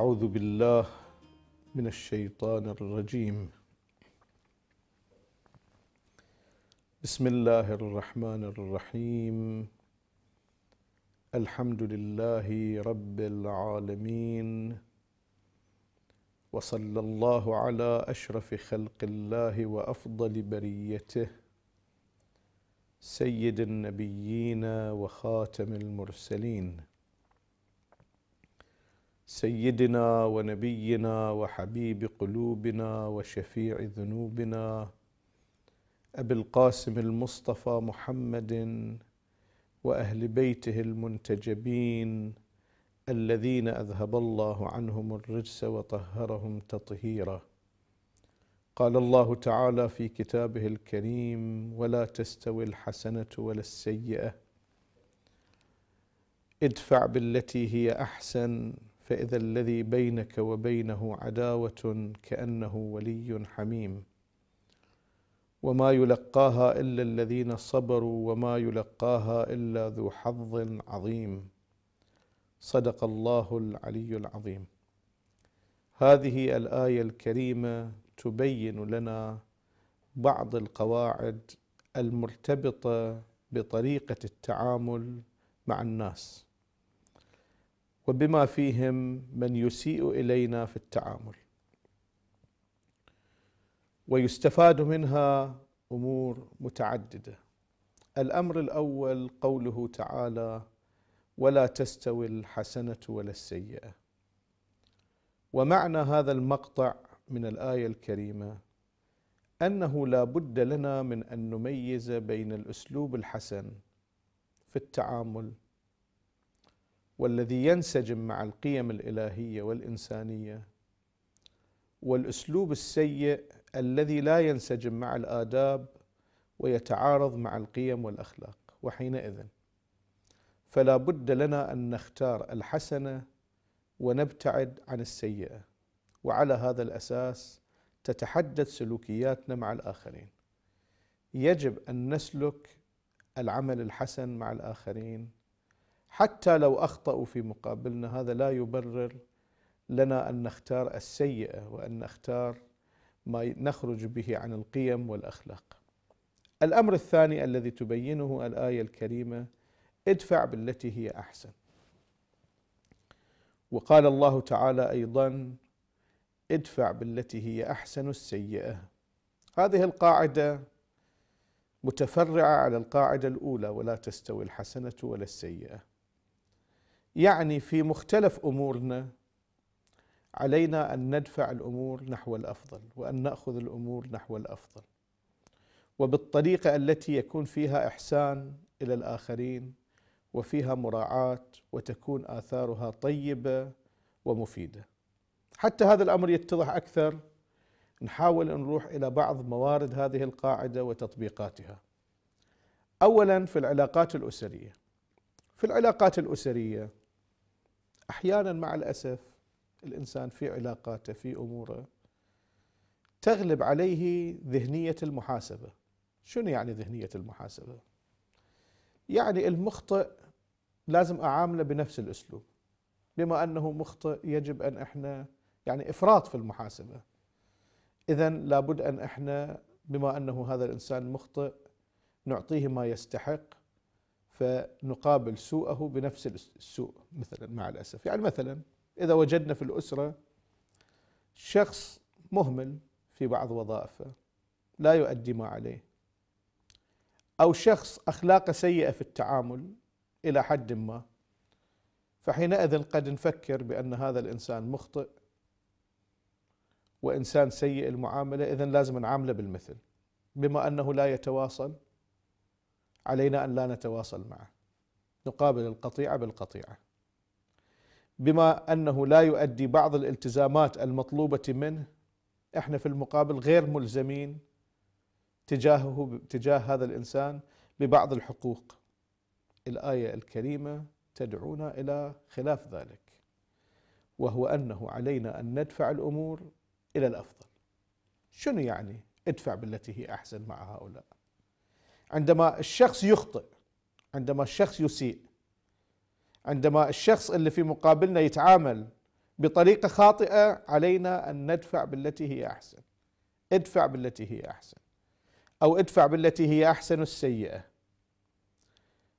أعوذ بالله من الشيطان الرجيم بسم الله الرحمن الرحيم الحمد لله رب العالمين وصلى الله على أشرف خلق الله وأفضل بريته سيد النبيين وخاتم المرسلين سيدنا ونبينا وحبيب قلوبنا وشفيع ذنوبنا ابي القاسم المصطفى محمد واهل بيته المنتجبين الذين اذهب الله عنهم الرجس وطهرهم تطهيرا قال الله تعالى في كتابه الكريم ولا تستوي الحسنه ولا السيئه ادفع بالتي هي احسن فإذا الذي بينك وبينه عداوة كأنه ولي حميم وما يلقاها إلا الذين صبروا وما يلقاها إلا ذو حظ عظيم صدق الله العلي العظيم هذه الآية الكريمة تبين لنا بعض القواعد المرتبطة بطريقة التعامل مع الناس وبما فيهم من يسيء الينا في التعامل ويستفاد منها امور متعدده الامر الاول قوله تعالى ولا تستوي الحسنه ولا السيئه ومعنى هذا المقطع من الايه الكريمه انه لا بد لنا من ان نميز بين الاسلوب الحسن في التعامل والذي ينسجم مع القيم الالهيه والانسانيه والاسلوب السيء الذي لا ينسجم مع الاداب ويتعارض مع القيم والاخلاق وحينئذ فلا بد لنا ان نختار الحسنه ونبتعد عن السيئه وعلى هذا الاساس تتحدد سلوكياتنا مع الاخرين يجب ان نسلك العمل الحسن مع الاخرين حتى لو اخطاوا في مقابلنا هذا لا يبرر لنا ان نختار السيئه وان نختار ما نخرج به عن القيم والاخلاق. الامر الثاني الذي تبينه الايه الكريمه ادفع بالتي هي احسن. وقال الله تعالى ايضا ادفع بالتي هي احسن السيئه. هذه القاعده متفرعه على القاعده الاولى ولا تستوي الحسنه ولا السيئه. يعني في مختلف امورنا علينا ان ندفع الامور نحو الافضل وان ناخذ الامور نحو الافضل وبالطريقه التي يكون فيها احسان الى الاخرين وفيها مراعاه وتكون اثارها طيبه ومفيده حتى هذا الامر يتضح اكثر نحاول ان نروح الى بعض موارد هذه القاعده وتطبيقاتها اولا في العلاقات الاسريه في العلاقات الاسريه احيانا مع الاسف الانسان في علاقاته في اموره تغلب عليه ذهنيه المحاسبه شنو يعني ذهنيه المحاسبه يعني المخطئ لازم اعامله بنفس الاسلوب بما انه مخطئ يجب ان احنا يعني افراط في المحاسبه اذا لابد ان احنا بما انه هذا الانسان مخطئ نعطيه ما يستحق فنقابل سوءه بنفس السوء مثلا مع الأسف يعني مثلا إذا وجدنا في الأسرة شخص مهمل في بعض وظائفه لا يؤدي ما عليه أو شخص أخلاقه سيئة في التعامل إلى حد ما فحينئذ قد نفكر بأن هذا الإنسان مخطئ وإنسان سيء المعاملة إذا لازم نعامله بالمثل بما أنه لا يتواصل علينا ان لا نتواصل معه نقابل القطيعه بالقطيعه بما انه لا يؤدي بعض الالتزامات المطلوبه منه احنا في المقابل غير ملزمين تجاهه تجاه هذا الانسان ببعض الحقوق الايه الكريمه تدعونا الى خلاف ذلك وهو انه علينا ان ندفع الامور الى الافضل شنو يعني ادفع بالتي هي احسن مع هؤلاء عندما الشخص يخطئ عندما الشخص يسيء عندما الشخص اللي في مقابلنا يتعامل بطريقة خاطئة علينا أن ندفع بالتي هي أحسن ادفع بالتي هي أحسن أو ادفع بالتي هي أحسن السيئة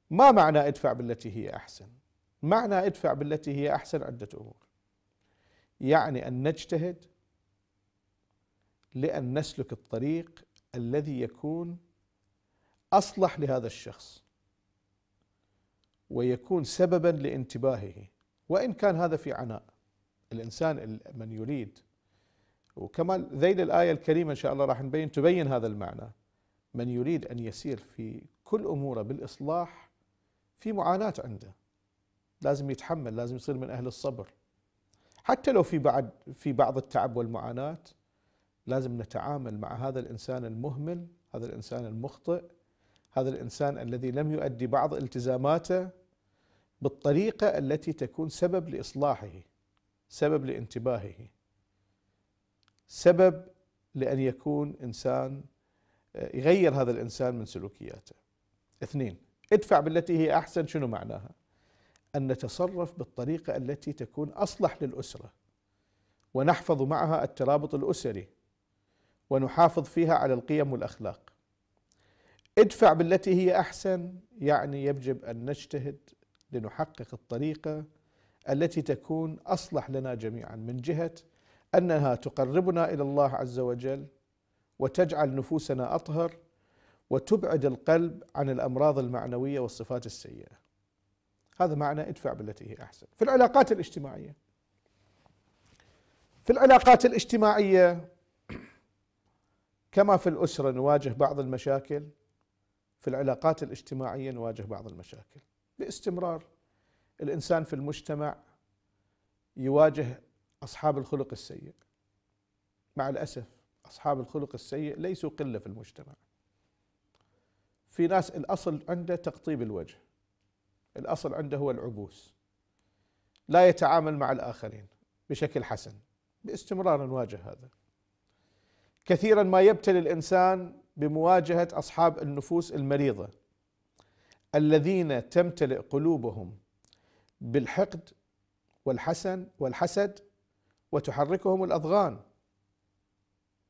ما معنى ادفع بالتي هي أحسن معنى ادفع بالتي هي أحسن عدة أمور يعني أن نجتهد لأن نسلك الطريق الذي يكون اصلح لهذا الشخص ويكون سببا لانتباهه وان كان هذا في عناء الانسان من يريد وكما ذيل الايه الكريمه ان شاء الله راح نبين تبين هذا المعنى من يريد ان يسير في كل اموره بالاصلاح في معاناه عنده لازم يتحمل لازم يصير من اهل الصبر حتى لو في بعد في بعض التعب والمعاناه لازم نتعامل مع هذا الانسان المهمل هذا الانسان المخطئ هذا الانسان الذي لم يؤدي بعض التزاماته بالطريقه التي تكون سبب لاصلاحه سبب لانتباهه سبب لان يكون انسان آه، يغير هذا الانسان من سلوكياته. اثنين ادفع بالتي هي احسن شنو معناها؟ ان نتصرف بالطريقه التي تكون اصلح للاسره ونحفظ معها الترابط الاسري ونحافظ فيها على القيم والاخلاق. ادفع بالتي هي احسن يعني يجب ان نجتهد لنحقق الطريقه التي تكون اصلح لنا جميعا من جهه انها تقربنا الى الله عز وجل وتجعل نفوسنا اطهر وتبعد القلب عن الامراض المعنويه والصفات السيئه. هذا معنى ادفع بالتي هي احسن. في العلاقات الاجتماعيه. في العلاقات الاجتماعيه كما في الاسره نواجه بعض المشاكل في العلاقات الاجتماعية نواجه بعض المشاكل باستمرار الإنسان في المجتمع يواجه أصحاب الخلق السيء مع الأسف أصحاب الخلق السيء ليسوا قلة في المجتمع في ناس الأصل عنده تقطيب الوجه الأصل عنده هو العبوس لا يتعامل مع الآخرين بشكل حسن باستمرار نواجه هذا كثيرا ما يبتلي الإنسان بمواجهه اصحاب النفوس المريضه الذين تمتلئ قلوبهم بالحقد والحسن والحسد وتحركهم الاضغان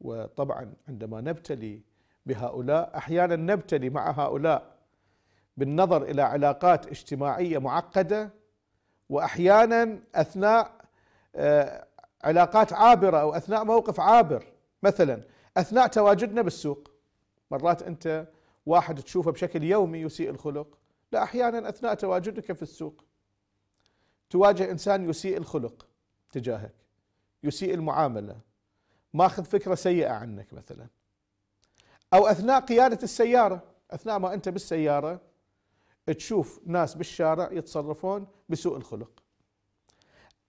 وطبعا عندما نبتلي بهؤلاء احيانا نبتلي مع هؤلاء بالنظر الى علاقات اجتماعيه معقده واحيانا اثناء آه، علاقات عابره او اثناء موقف عابر مثلا اثناء تواجدنا بالسوق مرات انت واحد تشوفه بشكل يومي يسيء الخلق لا احيانا اثناء تواجدك في السوق تواجه انسان يسيء الخلق تجاهك يسيء المعامله ماخذ فكره سيئه عنك مثلا او اثناء قياده السياره اثناء ما انت بالسياره تشوف ناس بالشارع يتصرفون بسوء الخلق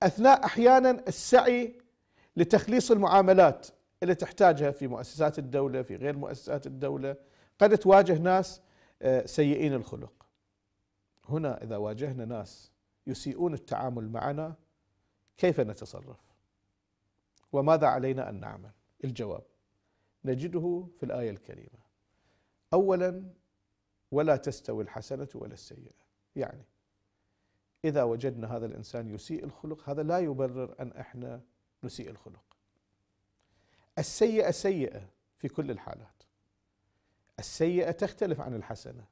اثناء احيانا السعي لتخليص المعاملات اللي تحتاجها في مؤسسات الدولة في غير مؤسسات الدولة قد تواجه ناس آه، سيئين الخلق هنا إذا واجهنا ناس يسيئون التعامل معنا كيف نتصرف وماذا علينا أن نعمل الجواب نجده في الآية الكريمة أولا ولا تستوي الحسنة ولا السيئة يعني إذا وجدنا هذا الإنسان يسيء الخلق هذا لا يبرر أن إحنا نسيء الخلق السيئة سيئة في كل الحالات السيئة تختلف عن الحسنة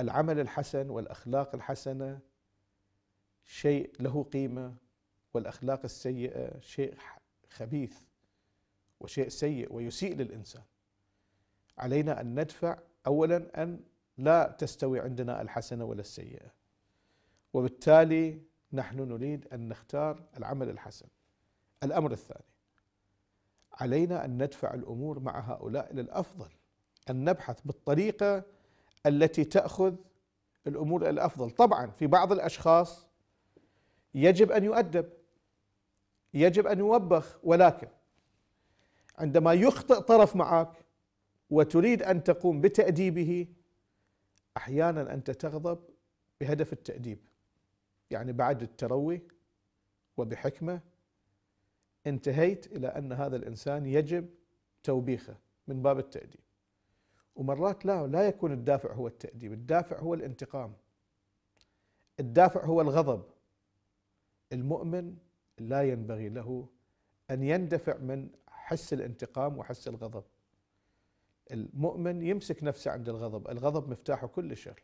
العمل الحسن والأخلاق الحسنة شيء له قيمة والأخلاق السيئة شيء خبيث وشيء سيء ويسيء للإنسان علينا أن ندفع أولا أن لا تستوي عندنا الحسنة ولا السيئة وبالتالي نحن نريد أن نختار العمل الحسن الأمر الثاني علينا أن ندفع الأمور مع هؤلاء إلى الأفضل أن نبحث بالطريقة التي تأخذ الأمور إلى الأفضل طبعا في بعض الأشخاص يجب أن يؤدب يجب أن يوبخ ولكن عندما يخطئ طرف معك وتريد أن تقوم بتأديبه أحيانا أنت تغضب بهدف التأديب يعني بعد التروي وبحكمة انتهيت الى ان هذا الانسان يجب توبيخه من باب التاديب ومرات لا لا يكون الدافع هو التاديب الدافع هو الانتقام الدافع هو الغضب المؤمن لا ينبغي له ان يندفع من حس الانتقام وحس الغضب المؤمن يمسك نفسه عند الغضب الغضب مفتاح كل شر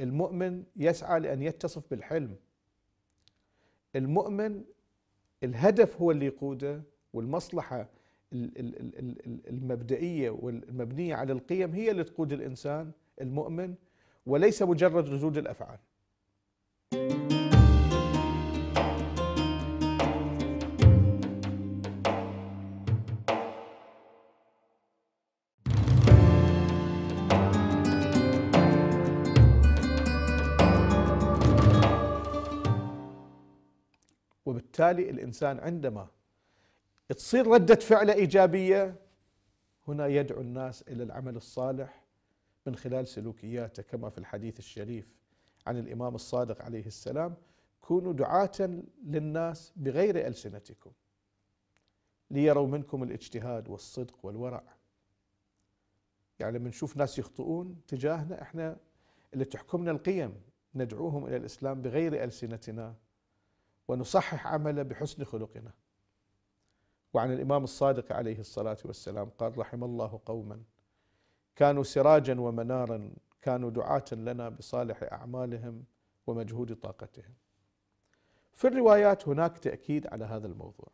المؤمن يسعى لان يتصف بالحلم المؤمن الهدف هو اللي يقوده والمصلحة المبدئية والمبنية على القيم هي اللي تقود الإنسان المؤمن وليس مجرد ردود الأفعال thank you وبالتالي الانسان عندما تصير رده فعله ايجابيه هنا يدعو الناس الى العمل الصالح من خلال سلوكياته كما في الحديث الشريف عن الامام الصادق عليه السلام كونوا دعاة للناس بغير السنتكم ليروا منكم الاجتهاد والصدق والورع يعني لما نشوف ناس يخطئون تجاهنا احنا اللي تحكمنا القيم ندعوهم الى الاسلام بغير السنتنا ونصحح عمله بحسن خلقنا وعن الإمام الصادق عليه الصلاة والسلام قال رحم الله قوما كانوا سراجا ومنارا كانوا دعاة لنا بصالح أعمالهم ومجهود طاقتهم في الروايات هناك تأكيد على هذا الموضوع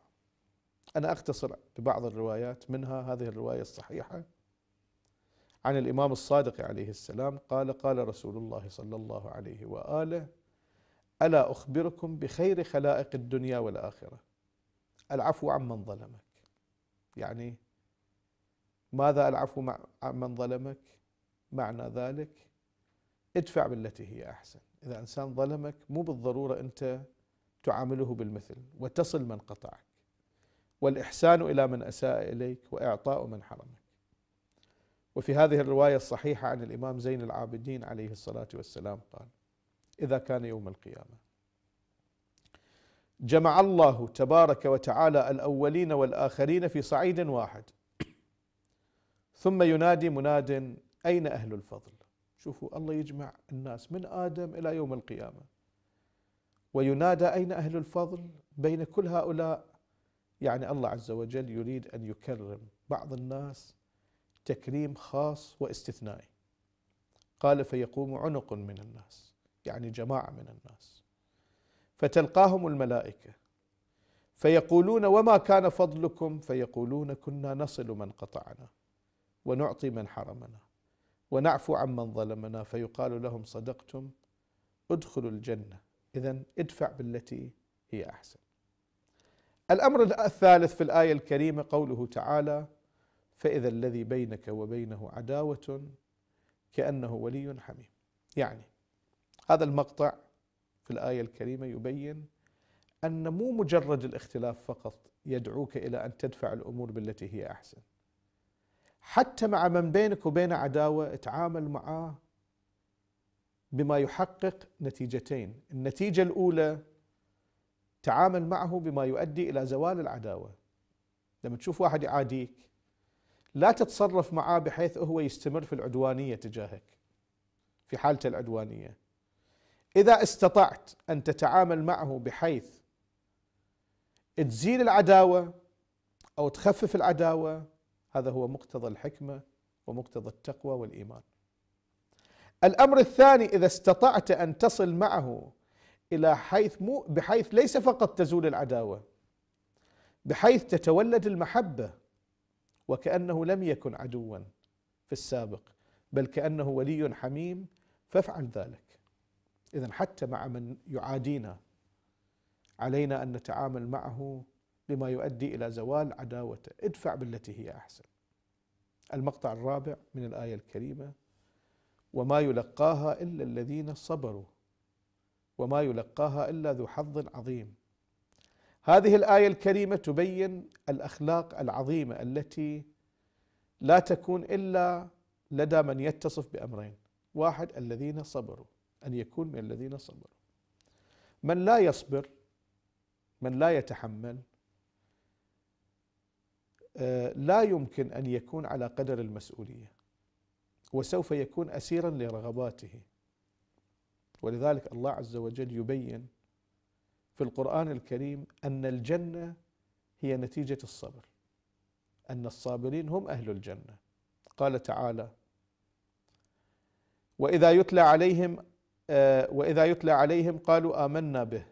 أنا أختصر ببعض الروايات منها هذه الرواية الصحيحة عن الإمام الصادق عليه السلام قال قال رسول الله صلى الله عليه وآله ألا أخبركم بخير خلائق الدنيا والآخرة العفو عمن ظلمك يعني ماذا العفو مع من ظلمك معنى ذلك ادفع بالتي هي أحسن إذا إنسان ظلمك مو بالضرورة أنت تعامله بالمثل وتصل من قطعك والإحسان إلى من أساء إليك وإعطاء من حرمك وفي هذه الرواية الصحيحة عن الإمام زين العابدين عليه الصلاة والسلام قال إذا كان يوم القيامة جمع الله تبارك وتعالى الأولين والآخرين في صعيد واحد ثم ينادي مناد أين أهل الفضل شوفوا الله يجمع الناس من آدم إلى يوم القيامة وينادى أين أهل الفضل بين كل هؤلاء يعني الله عز وجل يريد أن يكرم بعض الناس تكريم خاص واستثنائي قال فيقوم عنق من الناس يعني جماعة من الناس فتلقاهم الملائكة فيقولون وما كان فضلكم فيقولون كنا نصل من قطعنا ونعطي من حرمنا ونعفو عمن ظلمنا فيقال لهم صدقتم ادخلوا الجنة إذا ادفع بالتي هي أحسن الأمر الثالث في الآية الكريمة قوله تعالى فإذا الذي بينك وبينه عداوة كأنه ولي حميم يعني هذا المقطع في الآية الكريمة يبين أن مو مجرد الاختلاف فقط يدعوك إلى أن تدفع الأمور بالتي هي أحسن حتى مع من بينك وبينه عداوة تعامل معاه بما يحقق نتيجتين النتيجة الأولى تعامل معه بما يؤدي إلى زوال العداوة لما تشوف واحد يعاديك لا تتصرف معاه بحيث هو يستمر في العدوانية تجاهك في حالته العدوانية إذا استطعت أن تتعامل معه بحيث تزيل العداوة أو تخفف العداوة هذا هو مقتضى الحكمة ومقتضى التقوى والإيمان الأمر الثاني إذا استطعت أن تصل معه إلى حيث مو بحيث ليس فقط تزول العداوة بحيث تتولد المحبة وكأنه لم يكن عدوا في السابق بل كأنه ولي حميم فافعل ذلك إذا حتى مع من يعادينا علينا أن نتعامل معه بما يؤدي إلى زوال عداوته ادفع بالتي هي أحسن المقطع الرابع من الآية الكريمة وما يلقاها إلا الذين صبروا وما يلقاها إلا ذو حظ عظيم هذه الآية الكريمة تبين الأخلاق العظيمة التي لا تكون إلا لدى من يتصف بأمرين واحد الذين صبروا أن يكون من الذين صبروا من لا يصبر من لا يتحمل آه، لا يمكن أن يكون على قدر المسؤولية وسوف يكون أسيرا لرغباته ولذلك الله عز وجل يبين في القرآن الكريم أن الجنة هي نتيجة الصبر أن الصابرين هم أهل الجنة قال تعالى وإذا يتلى عليهم آه، وإذا يتلى عليهم قالوا آمنا به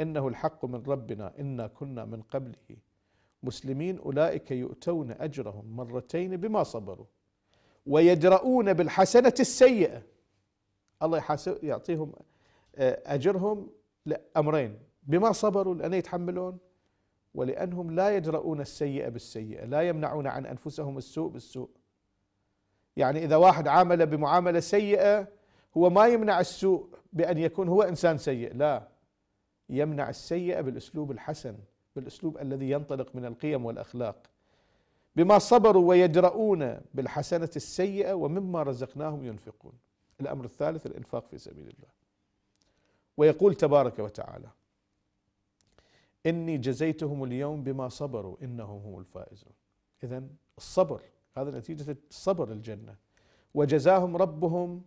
إنه الحق من ربنا إنا كنا من قبله مسلمين أولئك يؤتون أجرهم مرتين بما صبروا ويدرؤون بالحسنة السيئة الله يعطيهم آه، أجرهم لأمرين بما صبروا لأن يتحملون ولأنهم لا يدرؤون السيئة بالسيئة لا يمنعون عن أنفسهم السوء بالسوء يعني إذا واحد عامل بمعاملة سيئة هو ما يمنع السوء بأن يكون هو إنسان سيء لا يمنع السيء بالأسلوب الحسن بالأسلوب الذي ينطلق من القيم والأخلاق بما صبروا ويجرؤون بالحسنة السيئة ومما رزقناهم ينفقون الأمر الثالث الإنفاق في سبيل الله ويقول تبارك وتعالى إني جزيتهم اليوم بما صبروا إنهم هم الفائزون إذا الصبر هذا نتيجة الصبر الجنة وجزاهم ربهم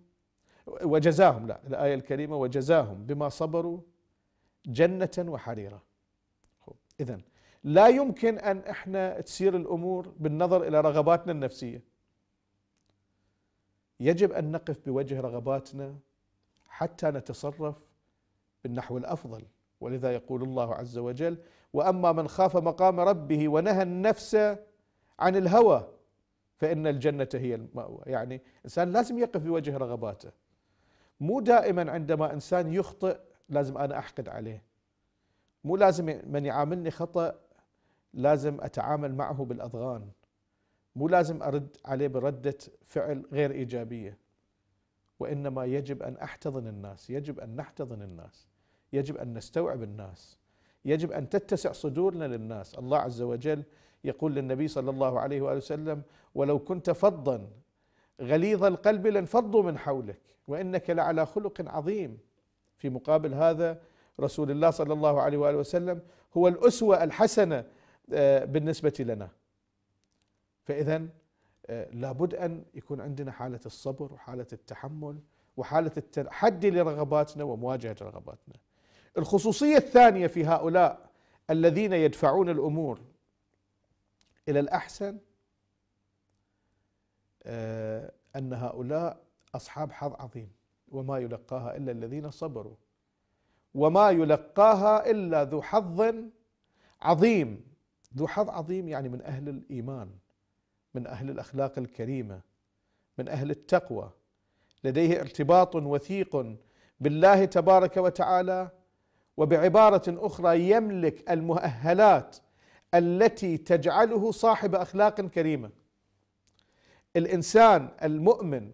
وجزاهم لا الآية الكريمة وجزاهم بما صبروا جنة وحريرة إذا لا يمكن أن إحنا تسير الأمور بالنظر إلى رغباتنا النفسية يجب أن نقف بوجه رغباتنا حتى نتصرف بالنحو الأفضل ولذا يقول الله عز وجل وأما من خاف مقام ربه ونهى النفس عن الهوى فإن الجنة هي المأوى يعني الإنسان لازم يقف بوجه رغباته مو دائما عندما انسان يخطئ لازم انا احقد عليه مو لازم من يعاملني خطا لازم اتعامل معه بالاضغان مو لازم ارد عليه برده فعل غير ايجابيه وانما يجب ان احتضن الناس يجب ان نحتضن الناس يجب ان نستوعب الناس يجب ان تتسع صدورنا للناس الله عز وجل يقول للنبي صلى الله عليه واله وسلم ولو كنت فظا غليظ القلب لانفضوا من حولك وانك لعلى خلق عظيم في مقابل هذا رسول الله صلى الله عليه واله وسلم هو الاسوه الحسنه آه، بالنسبه لنا فاذا آه، لابد ان يكون عندنا حاله الصبر وحاله التحمل وحاله التحدي لرغباتنا ومواجهه رغباتنا الخصوصيه الثانيه في هؤلاء الذين يدفعون الامور الى الاحسن آه، أن هؤلاء أصحاب حظ عظيم وما يلقاها إلا الذين صبروا وما يلقاها إلا ذو حظ عظيم ذو حظ عظيم يعني من أهل الإيمان من أهل الأخلاق الكريمة من أهل التقوى لديه ارتباط وثيق بالله تبارك وتعالى وبعبارة أخرى يملك المؤهلات التي تجعله صاحب أخلاق كريمة الانسان المؤمن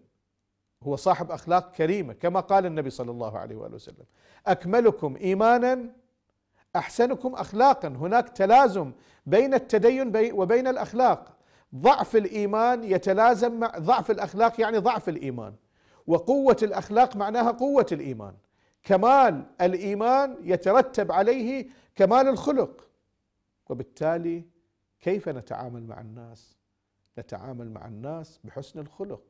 هو صاحب اخلاق كريمه كما قال النبي صلى الله عليه واله وسلم اكملكم ايمانا احسنكم اخلاقا هناك تلازم بين التدين وبين الاخلاق ضعف الايمان يتلازم مع ضعف الاخلاق يعني ضعف الايمان وقوه الاخلاق معناها قوه الايمان كمال الايمان يترتب عليه كمال الخلق وبالتالي كيف نتعامل مع الناس نتعامل مع الناس بحسن الخلق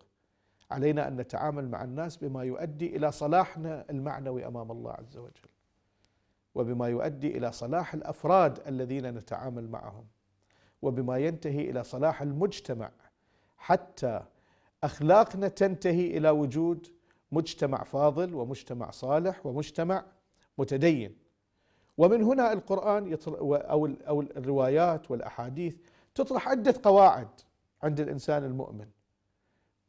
علينا ان نتعامل مع الناس بما يؤدي الى صلاحنا المعنوي امام الله عز وجل وبما يؤدي الى صلاح الافراد الذين نتعامل معهم وبما ينتهي الى صلاح المجتمع حتى اخلاقنا تنتهي الى وجود مجتمع فاضل ومجتمع صالح ومجتمع متدين ومن هنا القران او الروايات والاحاديث تطرح عده قواعد عند الإنسان المؤمن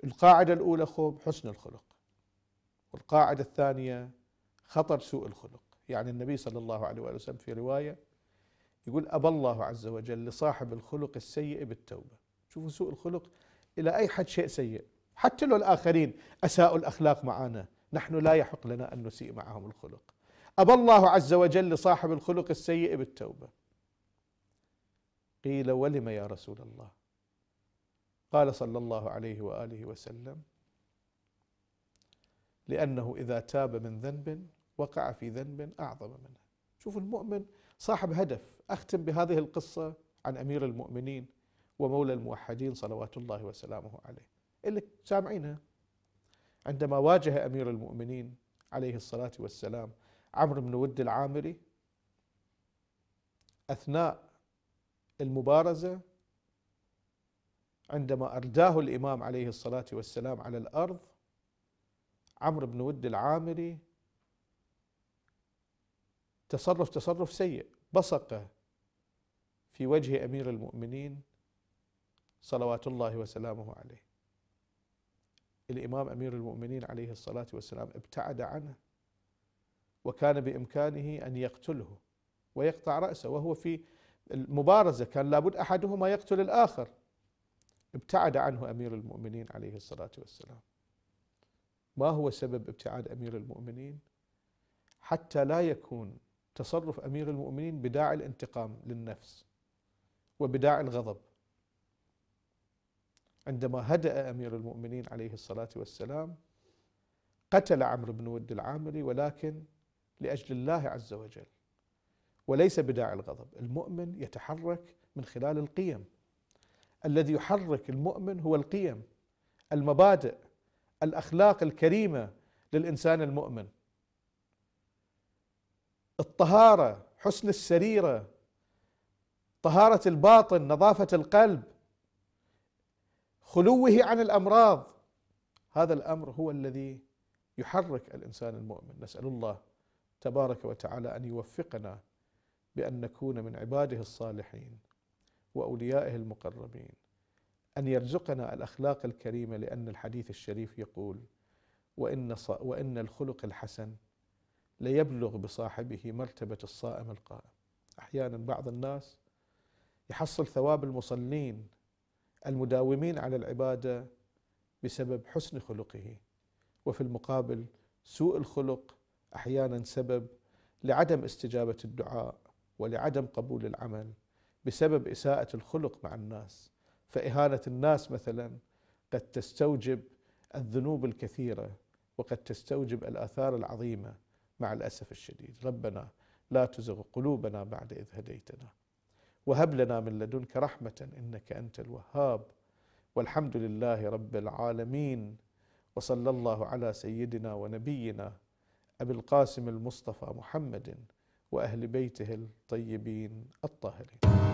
القاعدة الأولى خوب حسن الخلق والقاعدة الثانية خطر سوء الخلق يعني النبي صلى الله عليه وآله وسلم في رواية يقول أبى الله عز وجل لصاحب الخلق السيء بالتوبة شوفوا سوء الخلق إلى أي حد شيء سيء حتى لو الآخرين أساءوا الأخلاق معنا نحن لا يحق لنا أن نسيء معهم الخلق أبى الله عز وجل لصاحب الخلق السيء بالتوبة قيل ولم يا رسول الله قال صلى الله عليه واله وسلم لانه اذا تاب من ذنب وقع في ذنب اعظم منه شوف المؤمن صاحب هدف اختم بهذه القصه عن امير المؤمنين ومولى الموحدين صلوات الله وسلامه عليه اللي سامعينها عندما واجه امير المؤمنين عليه الصلاه والسلام عمرو بن ود العامري اثناء المبارزه عندما أرداه الإمام عليه الصلاة والسلام على الأرض عمرو بن ود العامري تصرف تصرف سيء بصق في وجه أمير المؤمنين صلوات الله وسلامه عليه الإمام أمير المؤمنين عليه الصلاة والسلام ابتعد عنه وكان بإمكانه أن يقتله ويقطع رأسه وهو في المبارزة كان لابد أحدهما يقتل الآخر ابتعد عنه امير المؤمنين عليه الصلاه والسلام ما هو سبب ابتعاد امير المؤمنين حتى لا يكون تصرف امير المؤمنين بداعي الانتقام للنفس وبداعي الغضب عندما هدأ امير المؤمنين عليه الصلاه والسلام قتل عمرو بن ود العامري ولكن لاجل الله عز وجل وليس بداعي الغضب، المؤمن يتحرك من خلال القيم الذي يحرك المؤمن هو القيم المبادئ الاخلاق الكريمه للانسان المؤمن الطهاره حسن السريره طهاره الباطن نظافه القلب خلوه عن الامراض هذا الامر هو الذي يحرك الانسان المؤمن نسال الله تبارك وتعالى ان يوفقنا بان نكون من عباده الصالحين واوليائه المقربين ان يرزقنا الاخلاق الكريمه لان الحديث الشريف يقول وان وان الخلق الحسن ليبلغ بصاحبه مرتبه الصائم القائم احيانا بعض الناس يحصل ثواب المصلين المداومين على العباده بسبب حسن خلقه وفي المقابل سوء الخلق احيانا سبب لعدم استجابه الدعاء ولعدم قبول العمل بسبب إساءة الخلق مع الناس فإهانة الناس مثلا قد تستوجب الذنوب الكثيرة وقد تستوجب الآثار العظيمة مع الأسف الشديد ربنا لا تزغ قلوبنا بعد إذ هديتنا وهب لنا من لدنك رحمة إنك أنت الوهاب والحمد لله رب العالمين وصلى الله على سيدنا ونبينا أبي القاسم المصطفى محمد وأهل بيته الطيبين الطاهرين